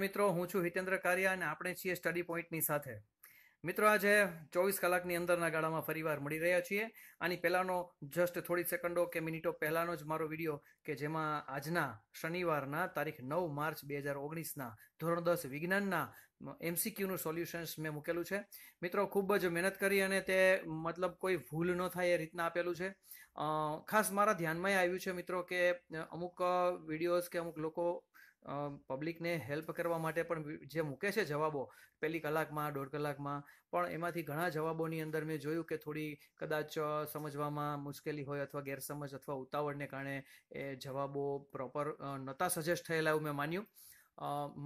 મિત્રો હું છું હિતેન્દ્ર કારિયા અને આપણે છીએ સ્ટડી પોઈન્ટની સાથે મિત્રો આજે ચોવીસ કલાકની અંદરના ગાળામાં ફરીવાર મળી રહ્યા છીએ આની પહેલાંનો જસ્ટ થોડી સેકન્ડો કે મિનિટો પહેલાંનો જ મારો વિડીયો કે જેમાં આજના શનિવારના તારીખ નવ માર્ચ બે હજાર ઓગણીસના ધોરણ દસ વિજ્ઞાનના એમસીક્યુનું સોલ્યુશન્સ મેં મૂકેલું છે મિત્રો ખૂબ જ મહેનત કરી અને તે મતલબ કોઈ ભૂલ ન થાય એ રીતના આપેલું છે ખાસ મારા ધ્યાનમાં આવ્યું છે મિત્રો કે અમુક વિડીયોઝ કે અમુક લોકો પબ્લિકને હેલ્પ કરવા માટે પણ જે મૂકે છે જવાબો પહેલી કલાકમાં દોઢ કલાકમાં પણ એમાંથી ઘણા જવાબોની અંદર મેં જોયું કે થોડી કદાચ સમજવામાં મુશ્કેલી હોય અથવા ગેરસમજ અથવા ઉતાવળને કારણે એ જવાબો પ્રોપર નહોતા સજેસ્ટ થયેલા એવું મેં માન્યું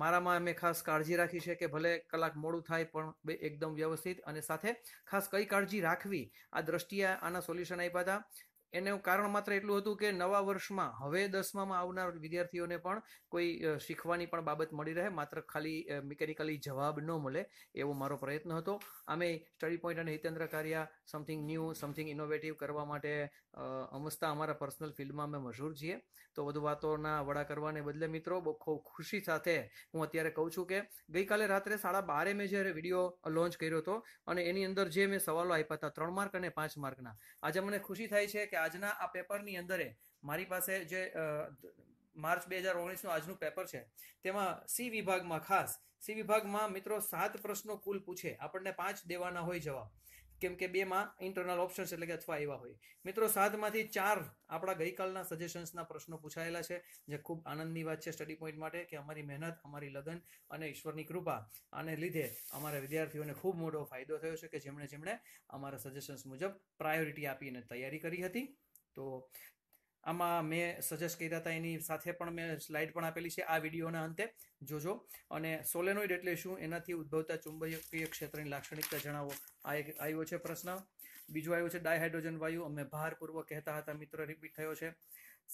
મારામાં મેં ખાસ કાળજી રાખી છે કે ભલે કલાક મોડું થાય પણ એકદમ વ્યવસ્થિત અને સાથે ખાસ કઈ કાળજી રાખવી આ દ્રષ્ટિએ આના સોલ્યુશન આપ્યા હતા એનું કારણ માત્ર એટલું હતું કે નવા વર્ષમાં હવે દસમામાં આવનાર વિદ્યાર્થીઓને પણ કોઈ શીખવાની પણ બાબત મળી રહે માત્ર ખાલી મિકેનિકલી જવાબ ન મળે એવો મારો પ્રયત્ન હતો અમે સ્ટડી પોઈન્ટ અને Hitendra Karya something new something innovative કરવા માટે અમસ્તા અમારા પર્સનલ ફિલ્ડમાં અમે મશહૂર છીએ તો વધુ વાતોના વડા કરવાને બદલે મિત્રો બહુ ખૂબ ખુશી સાથે હું અત્યારે કહું છું કે ગઈકાલે રાત્રે સાડા બારે મેં જ્યારે વિડીયો લોન્ચ કર્યો હતો અને એની અંદર જે મેં સવાલો આપ્યા હતા ત્રણ માર્ક અને પાંચ માર્કના આજે મને ખુશી થાય છે કે આજના આ પેપરની અંદર મારી પાસે જે માર્ચ બે હજાર ઓગણીસનું આજનું પેપર છે તેમાં સી વિભાગમાં ખાસ સી વિભાગમાં મિત્રો સાત પ્રશ્નો કુલ પૂછે આપણને પાંચ દેવાના હોય જવાબ કેમ કે બેમાં ઇન્ટરનલ ઓપ્શન્સ એટલે કે અથવા એવા હોય મિત્રો સાતમાંથી ચાર આપણા ગઈકાલના સજેશન્સના પ્રશ્નો પૂછાયેલા છે જે ખૂબ આનંદની વાત છે સ્ટડી પોઈન્ટ માટે કે અમારી મહેનત અમારી લગન અને ઈશ્વરની કૃપા આને લીધે અમારા વિદ્યાર્થીઓને ખૂબ મોટો ફાયદો થયો છે કે જેમણે જેમણે અમારા સજેશન્સ મુજબ પ્રાયોરિટી આપીને તૈયારી કરી હતી તો આમાં મેં સજેસ્ટ કર્યા હતા એની સાથે પણ મેં સ્લાઇડ પણ આપેલી છે આ વિડીયોના અંતે જોજો અને સોલેનોઇડ એટલે શું એનાથી ઉદ્ભવતા ચુંબકીય ક્ષેત્રની લાક્ષણિકતા જણાવો આ એક આવ્યો છે પ્રશ્ન બીજો આવ્યો છે ડાયહાઇડ્રોજન વાયુ અમે ભારપૂર્વક કહેતા હતા મિત્રો રિપીટ થયો છે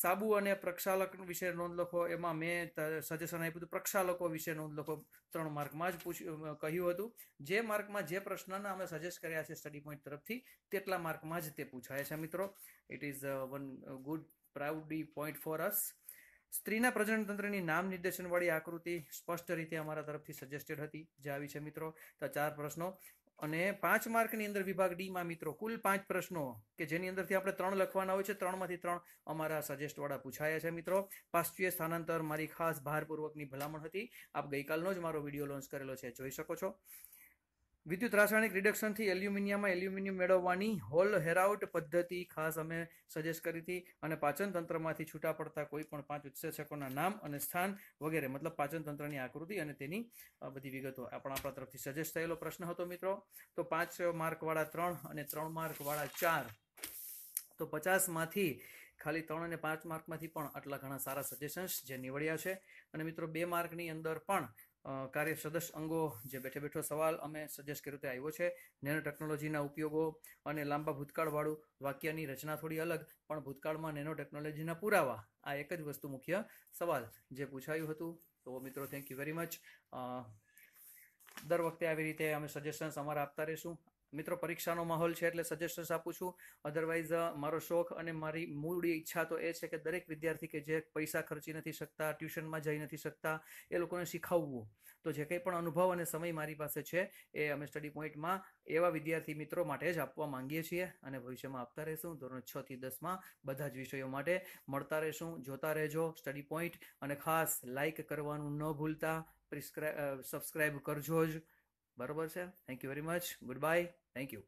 સાબુ અને પ્રક્ષાલક વિશે નોંધ લખો એમાં મેં સજેશન આપ્યું હતું પ્રક્ષાલકો વિશે નોંધ લખો ત્રણ માર્કમાં જ પૂછ્યું કહ્યું હતું જે માર્કમાં જે પ્રશ્નના અમે સજેસ્ટ કર્યા છે સ્ટડી પોઈન્ટ તરફથી તેટલા માર્કમાં જ તે પૂછાય છે મિત્રો ઇટ ઇઝ વન ગુડ પ્રાઉડી પોઈન્ટ ફોર અસ સ્ત્રીના પ્રજનનતંત્રની નામ નિર્દેશનવાળી આકૃતિ સ્પષ્ટ રીતે અમારા તરફથી સજેસ્ટેડ હતી જે આવી છે મિત્રો તો ચાર પ્રશ્નો અને પાંચ માર્કની અંદર વિભાગ ડીમાં મિત્રો કુલ પાંચ પ્રશ્નો કે જેની અંદરથી આપણે ત્રણ લખવાના હોય છે ત્રણમાંથી ત્રણ અમારા સજેસ્ટવાળા પૂછાયા છે મિત્રો પાશ્ચીય સ્થાનાંતર મારી ખાસ ભારપૂર્વકની ભલામણ હતી આપ ગઈકાલનો જ મારો વિડીયો લોન્ચ કરેલો છે જોઈ શકો છો વિદ્યુત રાસાયણિક રિડક્શનથી એલ્યુમિનિયમમાં એલ્યુમિનિયમ મેળવવાની હોલ હેરાઉટ પદ્ધતિ ખાસ અમે સજેસ્ટ કરી હતી અને પાચનતંત્રમાંથી છૂટા પડતા કોઈ પણ પાંચ ઉત્સેચકોના નામ અને સ્થાન વગેરે મતલબ પાચનતંત્રની આકૃતિ અને તેની બધી વિગતો આપણા આપણા તરફથી સજેસ્ટ થયેલો પ્રશ્ન હતો મિત્રો તો પાંચ માર્કવાળા ત્રણ અને ત્રણ માર્કવાળા ચાર તો પચાસમાંથી ખાલી ત્રણ અને પાંચ માર્કમાંથી પણ આટલા ઘણા સારા સજેશન્સ જે નીવડ્યા છે અને મિત્રો બે માર્કની અંદર પણ કાર્ય સદસ્ય અંગો જે બેઠે બેઠો સવાલ અમે સજેસ્ટ કર્યો તે આવ્યો છે નેનો ટેકનોલોજીના ઉપયોગો અને લાંબા ભૂતકાળવાળું વાક્યની રચના થોડી અલગ પણ ભૂતકાળમાં નેનો ટેકનોલોજીના પુરાવા આ એક જ વસ્તુ મુખ્ય સવાલ જે પૂછાયું હતું તો મિત્રો થેન્ક યુ વેરી મચ દર વખતે આવી રીતે અમે સજેશન્સ અમારા આપતા રહીશું મિત્રો પરીક્ષાનો માહોલ છે એટલે સજેશન્સ આપું છું અધરવાઇઝ મારો શોખ અને મારી મૂળી ઈચ્છા તો એ છે કે દરેક વિદ્યાર્થી કે જે પૈસા ખર્ચી નથી શકતા ટ્યુશનમાં જઈ નથી શકતા એ લોકોને શીખવવું તો જે કંઈ પણ અનુભવ અને સમય મારી પાસે છે એ અમે સ્ટડી પોઈન્ટમાં એવા વિદ્યાર્થી મિત્રો માટે જ આપવા માંગીએ છીએ અને ભવિષ્યમાં આપતા રહેશું ધોરણ છ થી દસમાં બધા જ વિષયો માટે મળતા રહેશું જોતા રહેજો સ્ટડી પોઈન્ટ અને ખાસ લાઇક કરવાનું ન ભૂલતા પ્રિસ્ક્રાઇબ સબસ્ક્રાઇબ કરજો જ બરોબર છે thank you very much goodbye thank you